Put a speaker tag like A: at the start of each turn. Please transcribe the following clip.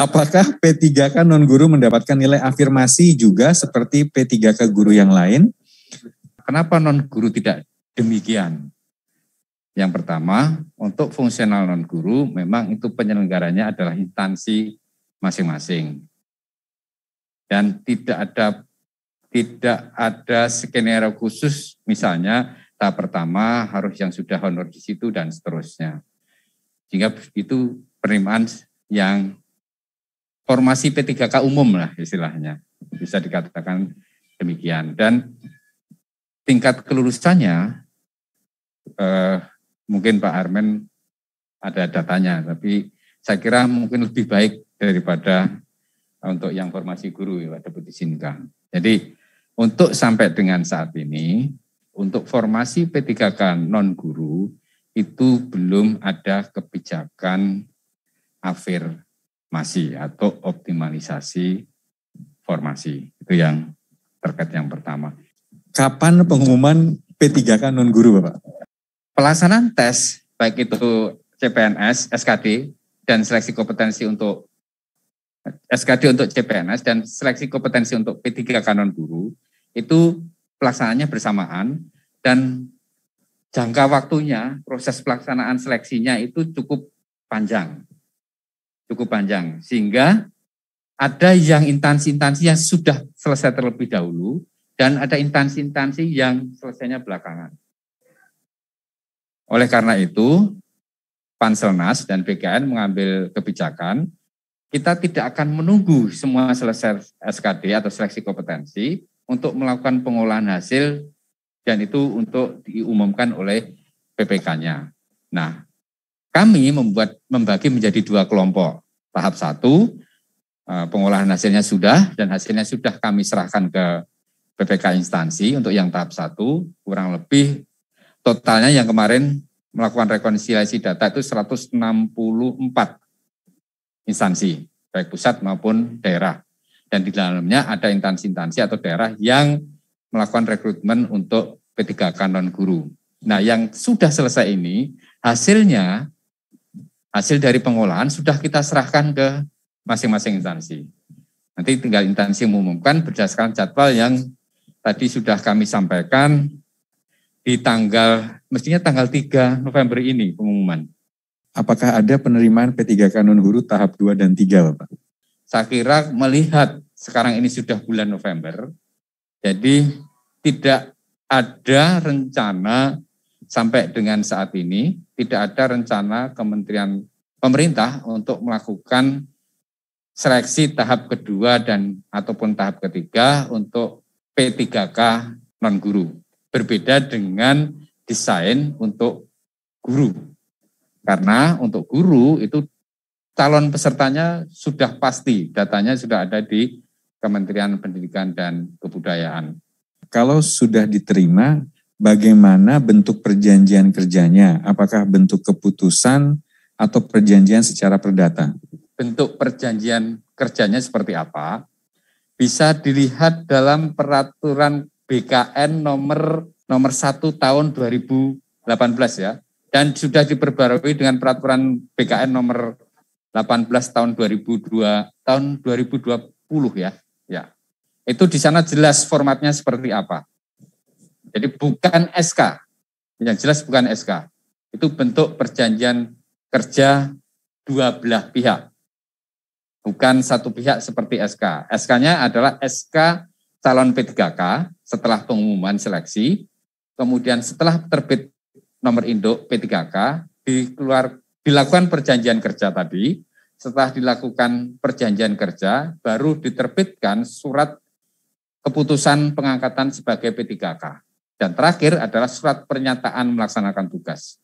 A: Apakah P3K kan non-guru mendapatkan nilai afirmasi juga seperti P3K guru yang lain? Kenapa non-guru tidak demikian? Yang pertama, untuk fungsional non-guru memang itu penyelenggaranya adalah instansi masing-masing. Dan tidak ada tidak ada skenario khusus misalnya tahap pertama harus yang sudah honor di situ dan seterusnya. Sehingga itu penerimaan yang formasi P3K umum lah istilahnya. Bisa dikatakan demikian. Dan tingkat kelulusannya, eh, mungkin Pak Armen ada datanya, tapi saya kira mungkin lebih baik daripada untuk yang formasi guru ya Pak Deputi Sinka. Jadi untuk sampai dengan saat ini, untuk formasi P3K non-guru itu belum ada kebijakan afir formasi atau optimalisasi formasi. Itu yang terkait yang pertama. Kapan pengumuman P3K non guru, Bapak? Pelaksanaan tes baik itu CPNS, SKD dan seleksi kompetensi untuk SKD untuk CPNS dan seleksi kompetensi untuk P3K guru itu pelaksanaannya bersamaan dan jangka waktunya proses pelaksanaan seleksinya itu cukup panjang cukup panjang. Sehingga ada yang instansi-instansi yang sudah selesai terlebih dahulu dan ada instansi-instansi yang selesainya belakangan. Oleh karena itu, Panselnas dan BKN mengambil kebijakan kita tidak akan menunggu semua selesai SKD atau seleksi kompetensi untuk melakukan pengolahan hasil dan itu untuk diumumkan oleh PPK-nya. Nah, kami membuat membagi menjadi dua kelompok. Tahap satu, eh, pengolahan hasilnya sudah dan hasilnya sudah kami serahkan ke PPK instansi untuk yang tahap satu kurang lebih totalnya yang kemarin melakukan rekonsiliasi data itu 164 instansi baik pusat maupun daerah dan di dalamnya ada instansi-instansi atau daerah yang melakukan rekrutmen untuk P3K non guru. Nah, yang sudah selesai ini hasilnya hasil dari pengolahan sudah kita serahkan ke masing-masing instansi. Nanti tinggal instansi mengumumkan berdasarkan jadwal yang tadi sudah kami sampaikan di tanggal, mestinya tanggal 3 November ini pengumuman. Apakah ada penerimaan P3K non-guru tahap 2 dan 3, Bapak? Saya kira melihat sekarang ini sudah bulan November, jadi tidak ada rencana sampai dengan saat ini tidak ada rencana Kementerian pemerintah untuk melakukan seleksi tahap kedua dan ataupun tahap ketiga untuk P3K non guru. Berbeda dengan desain untuk guru. Karena untuk guru itu calon pesertanya sudah pasti, datanya sudah ada di Kementerian Pendidikan dan Kebudayaan. Kalau sudah diterima, bagaimana bentuk perjanjian kerjanya, apakah bentuk keputusan atau perjanjian secara perdata. Bentuk perjanjian kerjanya seperti apa? Bisa dilihat dalam peraturan BKN nomor nomor 1 tahun 2018 ya. Dan sudah diperbarui dengan peraturan BKN nomor 18 tahun 2002 tahun 2020 ya. Ya. Itu di sana jelas formatnya seperti apa. Jadi bukan SK. Yang jelas bukan SK. Itu bentuk perjanjian kerja dua belah pihak. Bukan satu pihak seperti SK. SK-nya adalah SK calon P3K setelah pengumuman seleksi. Kemudian setelah terbit nomor induk P3K, dikeluar, dilakukan perjanjian kerja tadi, setelah dilakukan perjanjian kerja, baru diterbitkan surat keputusan pengangkatan sebagai P3K. Dan terakhir adalah surat pernyataan melaksanakan tugas.